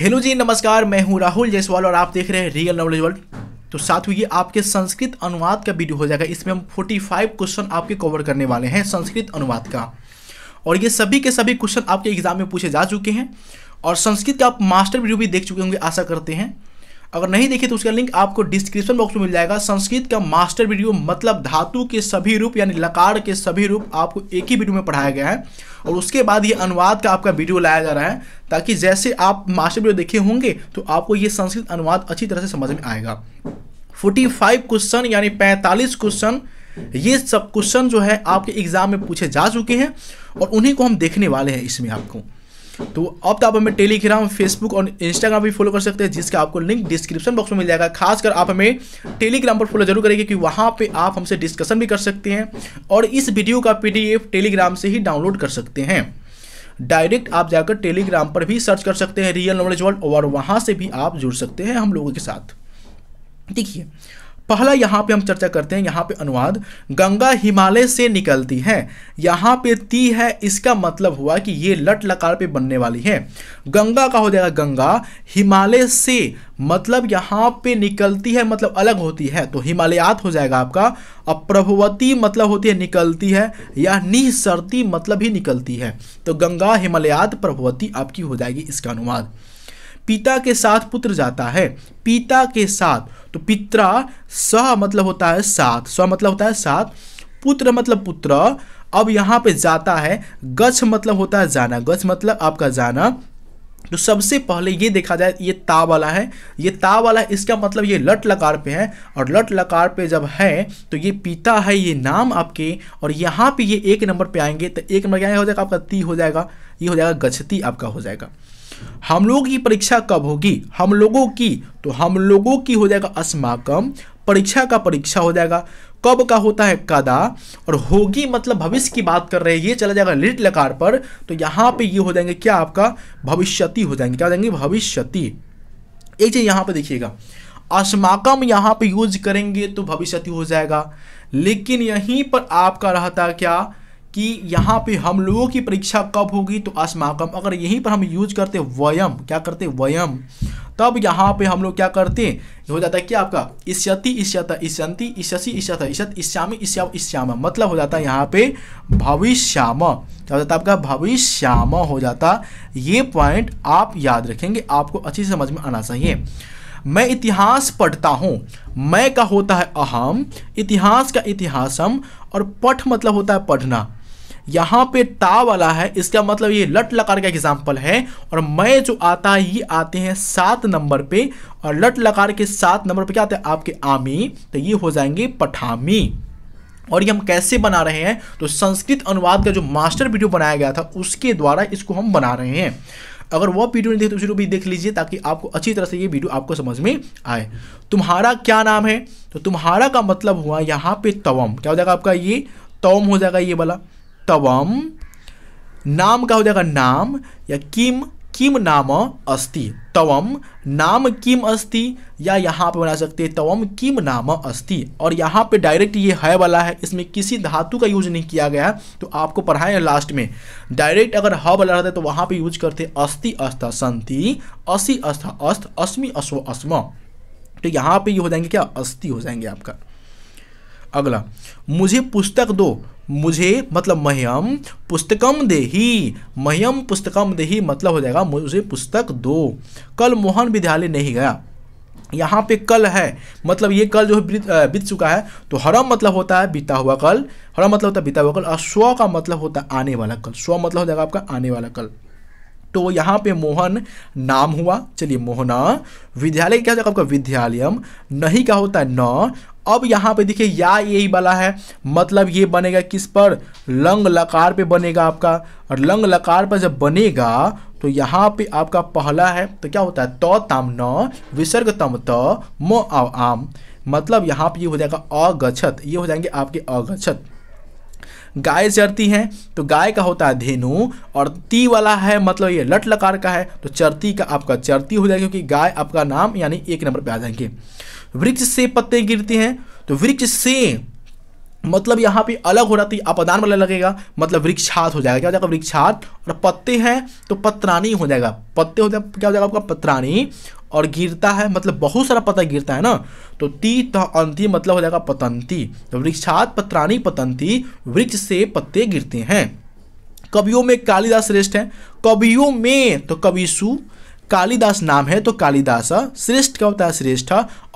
hello जी नमस्कार मैं हूं राहुल जायसवाल और आप देख रहे हैं रियल नॉलेज वर्ल्ड तो साथ ही ये आपके संस्कृत अनुवाद का वीडियो हो जाएगा इसमें हम 45 क्वेश्चन आपके कवर करने वाले हैं संस्कृत अनुवाद का और ये सभी के सभी क्वेश्चन आपके एग्जाम में पूछे जा चुके हैं और संस्कृत का आप मास्टर वीडियो भी देख चुके होंगे आशा करते हैं अगर नहीं देखे तो उसका लिंक आपको डिस्क्रिप्शन बॉक्स में मिल जाएगा संस्कृत का मास्टर वीडियो मतलब धातु के सभी रूप यानी लकार के सभी रूप आपको एक ही वीडियो में पढ़ाया गया है और उसके बाद ये अनुवाद का आपका वीडियो लाया जा रहा है ताकि जैसे आप मास्टर वीडियो देखे होंगे तो आपको ये संस्कृत अनुवाद अच्छी तरह से समझ में आएगा फोर्टी फाइव क्वेश्चन यानी पैंतालीस क्वेश्चन ये सब क्वेश्चन जो है आपके एग्जाम में पूछे जा चुके हैं और उन्हीं को हम देखने वाले हैं इसमें आपको तो अब तो आप हमें टेलीग्राम फेसबुक और इंस्टाग्राम भी फॉलो कर सकते हैं जिसका आपको लिंक डिस्क्रिप्शन बॉक्स में मिल जाएगा खासकर आप हमें टेलीग्राम पर फॉलो जरूर करेंगे क्योंकि वहाँ पर आप हमसे डिस्कशन भी कर सकते हैं और इस वीडियो का पी टेलीग्राम से ही डाउनलोड कर सकते हैं डायरेक्ट आप जाकर टेलीग्राम पर भी सर्च कर सकते हैं रियल नॉलेज वर्ल्ड और वहाँ से भी आप जुड़ सकते हैं हम लोगों के साथ देखिए पहला यहाँ पे हम चर्चा करते हैं यहाँ पे अनुवाद गंगा हिमालय से निकलती है यहाँ पे ती है इसका मतलब हुआ कि ये लट लकार पे बनने वाली है गंगा का हो जाएगा गंगा हिमालय से मतलब यहाँ पे निकलती है मतलब अलग होती है तो हिमालयात हो जाएगा आपका प्रभुवती मतलब होती है निकलती है या निःसरती मतलब ही निकलती है तो गंगा हिमालयात प्रभुवती आपकी हो जाएगी इसका अनुवाद पिता के साथ पुत्र जाता है पिता के साथ तो पित्रा स मतलब होता है साथ स मतलब होता है साथ पुत्र मतलब पुत्र अब यहाँ पे जाता है गच्छ मतलब होता है जाना गच्छ मतलब आपका जाना तो सबसे पहले ये देखा जाए ये ता वाला है ये ता वाला है इसका मतलब ये लट लकार पे है और लट लकार पे जब है तो ये पिता है ये नाम आपके और यहाँ पे ये एक नंबर पे आएंगे तो एक नंबर क्या हो जाएगा आपका ती हो जाएगा ये हो जाएगा गछती आपका हो जाएगा हम लोग की परीक्षा कब होगी हम लोगों की तो हम लोगों की हो जाएगा अस्माकम परीक्षा का परीक्षा हो जाएगा कब का होता है कदा और होगी मतलब भविष्य की बात कर रहे हैं ये चला जाएगा लिट लकार पर तो यहाँ पे ये हो जाएंगे क्या आपका भविष्यति हो जाएंगे क्या हो जाएंगे भविष्यति एक चीज़ यहाँ पे देखिएगा अस्माकम यहाँ पे यूज करेंगे तो भविष्यति हो जाएगा लेकिन यहीं पर आपका रहता क्या कि यहाँ पे हम लोगों की परीक्षा कब होगी तो अस्माकम अगर यहीं पर हम यूज करते वयम क्या करते वयम तब यहाँ पे हम लोग क्या करते हो जाता है क्या आपका इस्यति इस्यत इस्यंति इस्यसी इस्यत इस्यत इस्यामी इस्या इस्याम मतलब हो जाता है यहाँ पे भविष्याम क्या हो जाता है आपका भविष्याम हो जाता ये पॉइंट आप याद रखेंगे आपको अच्छी समझ में आना चाहिए मैं इतिहास पढ़ता हूँ मैं का होता है अहम इतिहास का इतिहासम और पठ मतलब होता है पढ़ना यहाँ पे ता वाला है इसका मतलब ये लट लकार का एग्जाम्पल है और मैं जो आता है ये आते हैं सात नंबर पे और लट लकार के सात नंबर पे क्या आते हैं आपके आमी तो ये हो जाएंगे पठामी और ये हम कैसे बना रहे हैं तो संस्कृत अनुवाद का जो मास्टर वीडियो बनाया गया था उसके द्वारा इसको हम बना रहे हैं अगर वह वीडियो नहीं देखते तो उसे भी देख लीजिए ताकि आपको अच्छी तरह से ये वीडियो आपको समझ में आए तुम्हारा क्या नाम है तो तुम्हारा का मतलब हुआ यहाँ पे तवम क्या हो जाएगा आपका ये तवम हो जाएगा ये वाला तवम नाम का हो जाएगा नाम या किम किम नाम अस्ति तवम नाम किम अस्ति या यहाँ पे बना सकते हैं तवम किम नाम अस्ति और यहाँ पे डायरेक्ट ये है वाला है इसमें किसी धातु का यूज नहीं किया गया तो आपको पढ़ाए लास्ट में डायरेक्ट अगर ह वाला रहता है तो वहाँ पे यूज करते अस्ति अस्थ संति असी अस्थ अस्थ अस्मि अश्व अस्म तो यहाँ पे ये यह हो जाएंगे क्या अस्थि हो जाएंगे आपका अगला मुझे पुस्तक दो मुझे मतलब मह्यम पुस्तकम देही मह्यम पुस्तकम देही मतलब हो जाएगा मुझे पुस्तक दो कल मोहन विद्यालय नहीं गया यहाँ पे कल है मतलब ये कल जो है बीत चुका है तो हरम मतलब होता है बीता हुआ कल हरम मतलब होता है बीता हुआ कल और स्व का मतलब होता है आने वाला कल स्व मतलब हो जाएगा आपका आने वाला कल तो यहाँ पे मोहन नाम हुआ चलिए मोहना विद्यालय क्या हो जाएगा आपका विद्यालयम नहीं का होता है न अब यहाँ पे देखिए या यही वाला है मतलब ये बनेगा किस पर लंग लकार पे बनेगा आपका और लंग लकार पर जब बनेगा तो यहाँ पे आपका पहला है तो क्या होता है तो ताम न विसर्ग तम त मो आम मतलब यहाँ पे ये हो जाएगा अगछत ये हो जाएंगे आपके अगछत गाय चरती हैं तो गाय का होता है धेनु और ती वाला है मतलब ये लट लकार का है तो चरती का आपका चरती हो जाएगा क्योंकि गाय आपका नाम यानी एक नंबर पे आ जाएंगे वृक्ष से पत्ते गिरते हैं तो वृक्ष से मतलब यहाँ पे अलग हो जाती अपदान वाला लगेगा मतलब वृक्षात हो जाएगा क्या हो जाएगा वृक्षात और पत्ते हैं तो पत्रानी हो जाएगा पत्ते हो जाए क्या हो जाएगा आपका पत्रानी और गिरता है मतलब बहुत सारा पत्ता गिरता है ना तो ती तो अंति मतलब हो जाएगा पतंती तो वृक्षात पत्रानी पतंती वृक्ष से पत्ते गिरते हैं कवियों में कालिदास श्रेष्ठ हैं कवियों में तो कविशु कालिदास नाम है तो कालिदास श्रेष्ठ क्या होता है श्रेष्ठ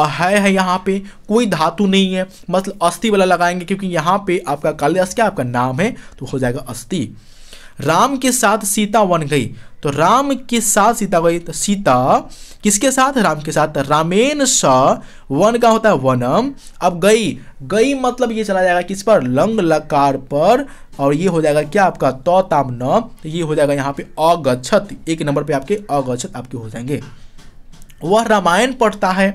और है है यहाँ पे कोई धातु नहीं है मतलब अस्थि वाला लगाएंगे क्योंकि यहाँ पे आपका कालिदास क्या आपका नाम है तो हो जाएगा अस्थि राम के साथ सीता वन गई तो राम के साथ सीता गई तो सीता किसके साथ राम के साथ रामेन स वन का होता है वनम अब गई गई मतलब ये चला जाएगा किस पर लंग लकार पर और ये हो जाएगा क्या आपका तो ताम न तो ये हो जाएगा यहाँ पे अगछत एक नंबर पे आपके अगछत आपके हो जाएंगे वह रामायण पढ़ता है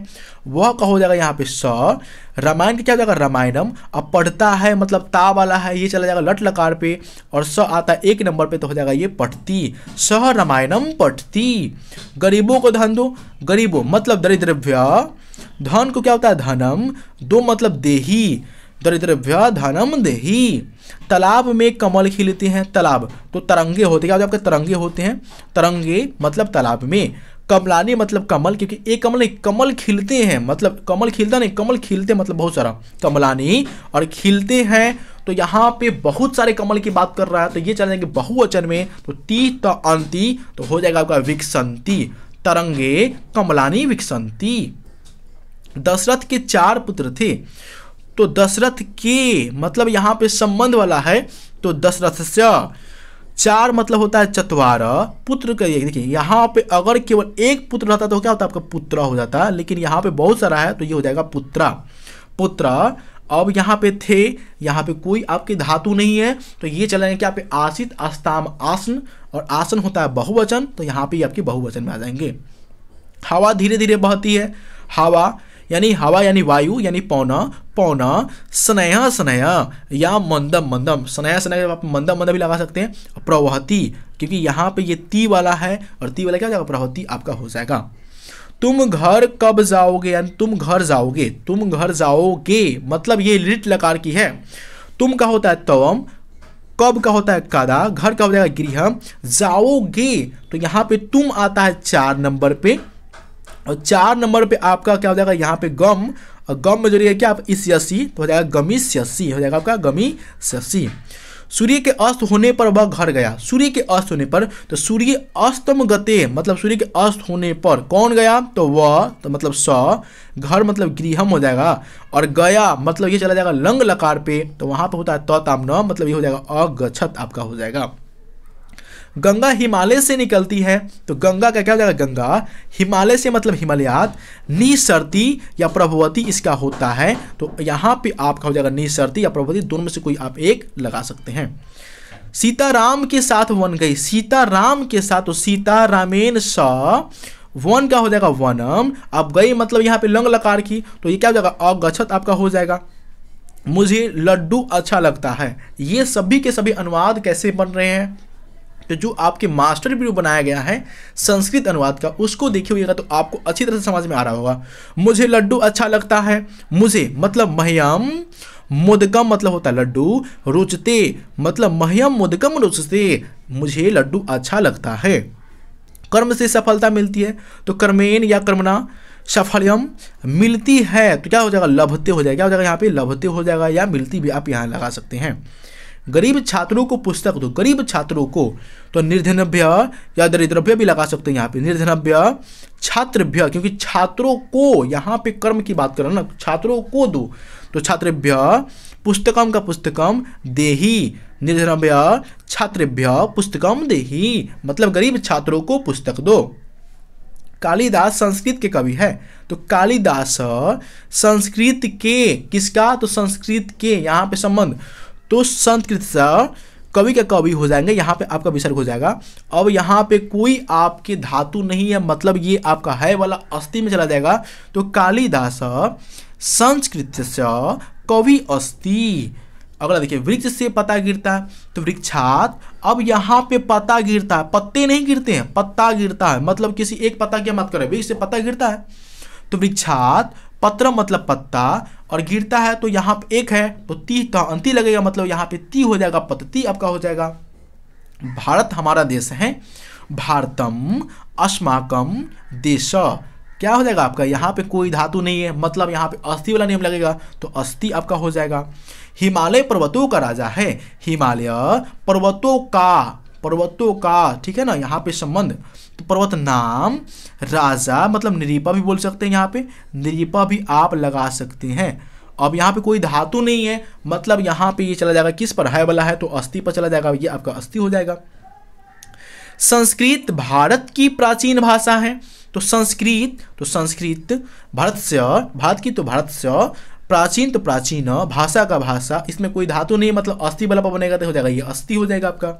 वह का हो जाएगा यहाँ पे स रामायण के क्या हो जाएगा रामायणम अब पढ़ता है मतलब ता वाला है ये चला जाएगा लट लकार पे और स आता है एक नंबर पे तो हो जाएगा ये पढ़ती स रामायणम पढ़ती गरीबों को धन दो गरीबों मतलब दरिद्रव्य धन को क्या होता है धनम दो मतलब देही दरिद्रव्य धनम देही तालाब में कमल खिलते हैं तालाब तो तरंगे होते हैं क्या आपके तरंगे होते हैं तरंगे मतलब तालाब में कमलानी मतलब कमल क्योंकि एक कमल नहीं कमल खिलते हैं मतलब कमल खिलता नहीं कमल खिलते मतलब बहुत सारा कमलानी और खिलते हैं तो यहाँ पे बहुत सारे कमल की बात कर रहा है तो ये चल जाएंगे बहुवचन में तो ती त अंति तो हो जाएगा आपका विकसंती तरंगे कमलानी विकसंती दशरथ के चार पुत्र थे तो दशरथ के मतलब यहाँ पे संबंध वाला है तो दशरथ से चार मतलब होता है चतवार पुत्र का ये देखिए यहाँ पे अगर केवल एक पुत्र रहता तो क्या होता आपका पुत्र हो जाता लेकिन यहाँ पे बहुत सारा है तो ये हो जाएगा पुत्रा पुत्र अब यहाँ पे थे यहाँ पे कोई आपके धातु नहीं है तो ये चला जाएंगे आप आसित अस्ताम आसन और आसन होता है बहुवचन तो यहाँ पे आपके बहुवचन में आ जाएंगे हवा धीरे धीरे बहती है हवा यानी हवा यानी वायु यानी पौन पौन स्नेह स्नेह या मंदम मंदम स्नेह स्नेह आप मंदम मंदम भी लगा सकते हैं प्रवहती क्योंकि यहाँ पे ये ती वाला है और ती वाला क्या हो जाएगा प्रवहती आपका हो जाएगा तुम घर कब जाओगे यानी तुम घर जाओगे तुम घर जाओगे मतलब ये लिट लकार की है तुम का होता है तवम कब का होता है कदा घर का हो जाएगा गृह जाओगे तो यहाँ पे तुम आता है चार नंबर पे और चार नंबर पे आपका क्या हो जाएगा यहाँ पे गम और गम में जो है क्या आप इस यसी तो हो जाएगा गमी ससी हो जाएगा आपका गमी ससी सूर्य के अस्त होने पर वह घर गया सूर्य के अस्त होने पर तो सूर्य अस्तम गते मतलब सूर्य के अस्त होने पर कौन गया तो वह तो मतलब स घर मतलब गृहम हो जाएगा और गया मतलब ये चला जाएगा लंग लकार पे तो वहाँ पे होता है न मतलब ये हो जाएगा अगछत आपका हो जाएगा गंगा हिमालय से निकलती है तो गंगा का क्या हो जाएगा गंगा हिमालय से मतलब हिमालयात निसरती या प्रभवती इसका होता है तो यहाँ पे आपका हो जाएगा निसरती या प्रभवती दोनों में से कोई आप एक लगा सकते हैं सीताराम के साथ वन गई सीताराम के साथ तो सीतारामेन स वन का हो जाएगा वनम अब गई मतलब यहाँ पे लंग लकार की तो ये क्या हो जाएगा अगछत आपका हो जाएगा मुझे लड्डू अच्छा लगता है ये सभी के सभी अनुवाद कैसे बन रहे हैं तो जो आपके मास्टर वीडियो बनाया गया है संस्कृत अनुवाद का उसको देखे हुएगा तो आपको अच्छी तरह से समझ में आ रहा होगा मुझे लड्डू अच्छा लगता है मुझे मतलब महयम मुदगम मतलब होता है लड्डू रुचते मतलब महयम मुदगम रुचते मुझे लड्डू अच्छा लगता है कर्म से सफलता मिलती है तो कर्मेन या कर्मणा सफलयम मिलती है तो क्या हो जाएगा लभते हो जाएगा क्या हो जाएगा यहाँ पे लभते हो जाएगा या मिलती भी आप यहाँ लगा सकते हैं गरीब छात्रों को पुस्तक दो गरीब छात्रों को तो निर्धनभ्य या दरिद्रभ्य भी लगा सकते हैं यहाँ पे निर्धनभ्य छात्रभ्य क्योंकि छात्रों को यहाँ पे कर्म की बात करें ना छात्रों को दो तो छात्रभ्य पुस्तकम का पुस्तकम देही निर्धनभ्य छात्रभ्य पुस्तकम देही मतलब गरीब छात्रों को पुस्तक दो कालिदास संस्कृत के कवि है तो कालिदास संस्कृत के किसका तो संस्कृत के यहाँ पे संबंध तो संस्कृत कवि के कवि हो जाएंगे यहाँ पे आपका विसर्ग हो जाएगा अब यहाँ पे कोई आपके धातु नहीं है मतलब ये आपका है वाला अस्थि में चला जाएगा तो कालिदास संस्कृत से कवि अस्थि अगला देखिए वृक्ष से पता गिरता तो वृक्षात अब यहाँ पे पता गिरता है पत्ते नहीं गिरते हैं पत्ता गिरता है मतलब किसी एक पत्ता क्या मत करें वृक्ष से पता गिरता है तो वृक्षात पत्र मतलब पत्ता और गिरता है तो यहाँ पे एक है तो ती तो अंति लगेगा मतलब यहाँ पे ती हो जाएगा पतती आपका हो जाएगा भारत हमारा देश है भारतम अस्माकम देश क्या हो जाएगा आपका यहाँ पे कोई धातु नहीं है मतलब यहाँ पे अस्थि वाला नियम लगेगा तो अस्थि आपका हो जाएगा हिमालय पर्वतों का राजा है हिमालय पर्वतों का पर्वतों का ठीक है ना यहाँ पे संबंध तो पर्वत नाम राजा मतलब निरीपा भी बोल सकते हैं यहाँ पे निरीपा भी आप लगा सकते हैं अब यहाँ पे कोई धातु नहीं है मतलब यहाँ पे ये चला जाएगा किस पर है वाला है तो अस्थि पर चला जाएगा ये आपका अस्थि हो जाएगा संस्कृत भारत की प्राचीन भाषा है तो संस्कृत तो संस्कृत भारत से भारत की तो भारत से प्राचीन तो प्राचीन भाषा का भाषा इसमें कोई धातु नहीं मतलब अस्थि वाला पर बनेगा तो हो जाएगा ये अस्थि हो जाएगा आपका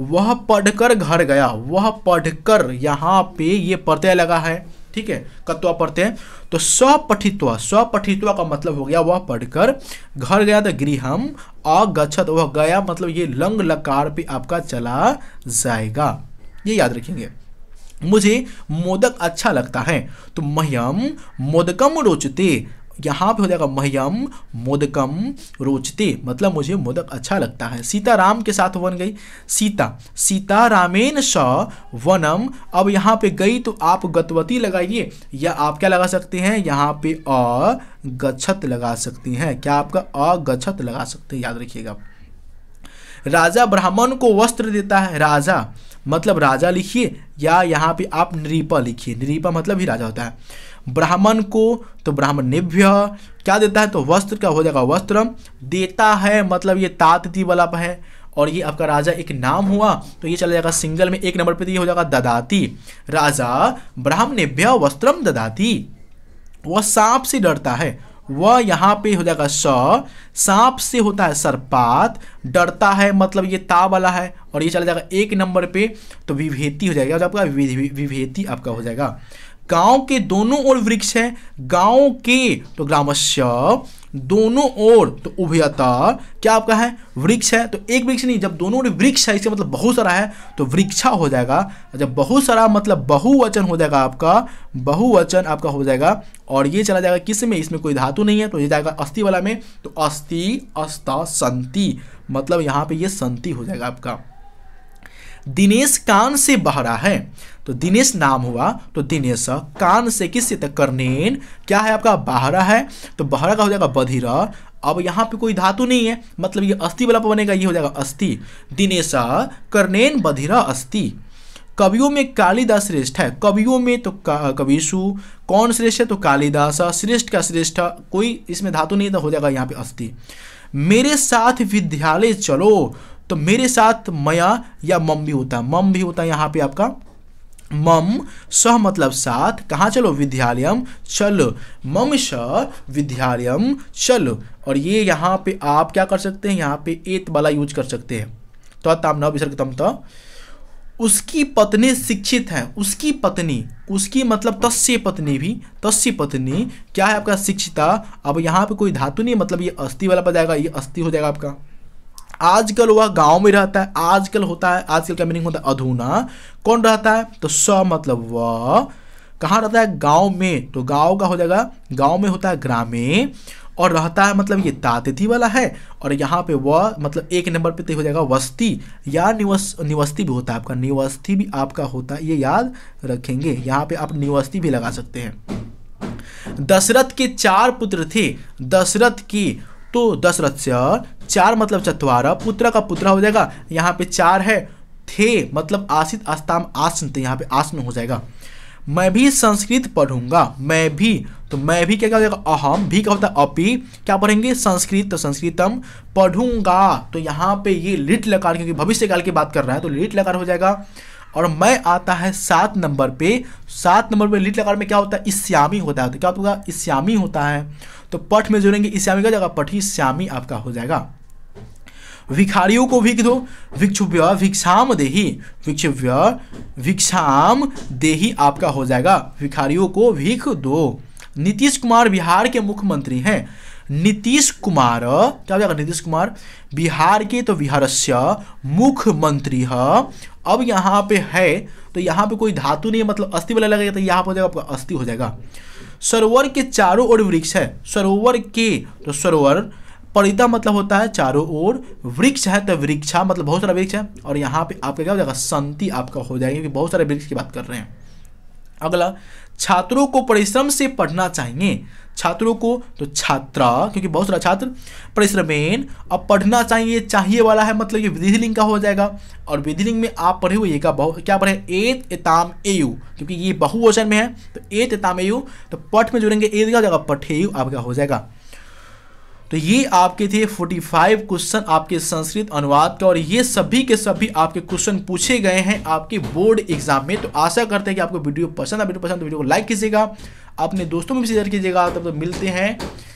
वह पढ़कर घर गया वह पढ़कर यहाँ पे ये प्रत्यय लगा है ठीक है कत्वा प्रत्यय तो स्वपठित्व स्वपठित्व का मतलब हो गया वह पढ़कर घर गया तो गृहम अगछत वह गया मतलब ये लंग लकार पे आपका चला जाएगा ये याद रखेंगे मुझे मोदक अच्छा लगता है तो मह्यम मोदकम रोचते यहाँ पे हो जाएगा मह्यम मोदकम रोचते मतलब मुझे मोदक अच्छा लगता है सीता राम के साथ वन गई सीता सीता रामेन स वनम अब यहाँ पे गई तो आप गतवती लगाइए या आप क्या लगा सकते हैं यहाँ पे अ लगा सकती हैं क्या आपका अगछत लगा सकते हैं याद रखिएगा राजा ब्राह्मण को वस्त्र देता है राजा मतलब राजा लिखिए या यहाँ पे आप नृपा लिखिए नृपा मतलब ही राजा होता है ब्राह्मण को तो ब्राह्मण निभ्य क्या देता है तो वस्त्र का हो जाएगा वस्त्र देता है मतलब ये तातती वाला है और ये आपका राजा एक नाम हुआ तो ये चला जाएगा सिंगल में एक नंबर पे तो ये हो जाएगा ददाती राजा ब्राह्मणेभ्य वस्त्रम ददाती वह सांप से डरता है वह यहाँ पे हो जाएगा स सांप से होता है सरपात डरता है मतलब ये ता वाला है और ये चला जाएगा एक नंबर पे तो विभेती हो जाएगा आपका विभेती आपका हो जाएगा गांव के दोनों ओर वृक्ष है गांव के तो ग्रामस्य दोनों ओर तो उभयता क्या आपका है वृक्ष है तो एक वृक्ष नहीं जब दोनों ओर वृक्ष है इसका मतलब बहुत सारा है तो वृक्षा हो जाएगा जब बहुत सारा मतलब बहुवचन हो जाएगा आपका बहुवचन आपका हो जाएगा और ये चला जाएगा किस में इसमें कोई धातु नहीं है तो ये जाएगा अस्थि वाला में तो अस्थि अस्था संति मतलब यहाँ पे ये संति हो जाएगा आपका दिनेश कान से बहरा है तो दिनेश नाम हुआ तो दिनेश कान से किससे तक तो कर्णेन क्या है आपका बहरा है तो बहरा का हो जाएगा बधिर अब यहाँ पे कोई धातु नहीं है मतलब ये अस्थि वाला बनेगा ये हो जाएगा अस्थि दिनेश कर्णेन बधिर अस्थि कवियों में कालिदास श्रेष्ठ है कवियों में तो कविशु कौन श्रेष्ठ है तो कालिदास श्रेष्ठ का श्रेष्ठ कोई इसमें धातु नहीं तो हो जाएगा यहाँ पे अस्थि मेरे साथ विद्यालय चलो तो मेरे साथ मया या मम भी होता है मम भी होता है यहाँ पे आपका मम स मतलब साथ कहाँ चलो विद्यालयम चल मम स विद्यालयम चल और ये यहाँ पे आप क्या कर सकते हैं यहाँ पे एत वाला यूज कर सकते हैं तो ताम न विसर्ग तम तो उसकी पत्नी शिक्षित है उसकी पत्नी उसकी मतलब तस्य पत्नी भी तस्य पत्नी क्या है आपका शिक्षिता अब यहाँ पे कोई धातु नहीं मतलब ये अस्थि वाला पद जाएगा ये अस्थि हो जाएगा आपका आजकल वह गांव में रहता है आजकल होता है आजकल का मीनिंग होता है अधूना कौन रहता है तो स मतलब वह कहाँ रहता है गांव में तो गांव का हो जाएगा गांव में होता है ग्रामे और रहता है मतलब ये तातिथि वाला है और यहाँ पे वह मतलब एक नंबर पे तो हो जाएगा वस्ती या निवस निवस्ती भी होता है आपका निवस्ती भी आपका होता है ये याद रखेंगे यहाँ पे आप निवस्ती भी लगा सकते हैं दशरथ के चार पुत्र थे दशरथ की तो दशरथ से चार मतलब चतवारा पुत्र का पुत्र हो जाएगा यहाँ पे चार है थे मतलब आसित अस्ताम आसन तो यहाँ पे आसन हो जाएगा मैं भी संस्कृत पढ़ूंगा मैं भी तो मैं भी क्या क्या हो जाएगा अहम भी क्या होता है अपी क्या पढ़ेंगे संस्कृत तो संस्कृतम पढ़ूंगा तो यहाँ पे ये लिट लकार क्योंकि भविष्य काल की बात कर रहा है तो लिट लकार हो जाएगा और मैं आता है सात नंबर पे सात नंबर पे लिट लकार में क्या होता है इस्यामी होता है तो क्या होगा इस्यामी होता है तो पठ में जोड़ेंगे इस्यामी का जगह पठी श्यामी आपका हो जाएगा भिखारियों को भिख दो भिक्षुव्य भिक्षाम देही भिक्षुव्य भिक्षाम देही आपका हो जाएगा भिखारियों को भिख दो नीतीश कुमार बिहार के मुख्यमंत्री हैं नीतीश कुमार क्या हो जाएगा नीतीश कुमार बिहार के तो बिहार से मुख्यमंत्री है अब यहाँ पे है तो यहाँ पे कोई धातु नहीं है मतलब अस्थि वाला लगेगा तो यहाँ पर हो जाएगा आपका अस्थि हो जाएगा सरोवर के चारों ओर वृक्ष है सरोवर के तो सरोवर परिता मतलब होता है चारों ओर वृक्ष है तो वृक्षा मतलब बहुत सारा वृक्ष है और यहाँ पे आपका क्या हो जाएगा संति आपका हो जाएगा क्योंकि बहुत सारे वृक्ष की बात कर रहे हैं अगला छात्रों को परिश्रम से पढ़ना चाहिए छात्रों को तो छात्रा क्योंकि बहुत सारा छात्र परिश्रमेन अब पढ़ना चाहिए चाहिए वाला है मतलब ये विधि लिंग का हो जाएगा और विधि लिंग में आप पढ़े हुए ये का बहु क्या पढ़े एत एताम एयु क्योंकि ये बहुवचन में है तो एत एताम एयु तो पठ में जुड़ेंगे एत का जगह पठेयु आपका हो जाएगा तो ये आपके थे 45 क्वेश्चन आपके संस्कृत अनुवाद का और ये सभी के सभी आपके क्वेश्चन पूछे गए हैं आपके बोर्ड एग्जाम में तो आशा करते हैं कि आपको वीडियो पसंद है वीडियो पसंद तो वीडियो को लाइक कीजिएगा अपने दोस्तों में भी शेयर कीजिएगा तब तक मिलते हैं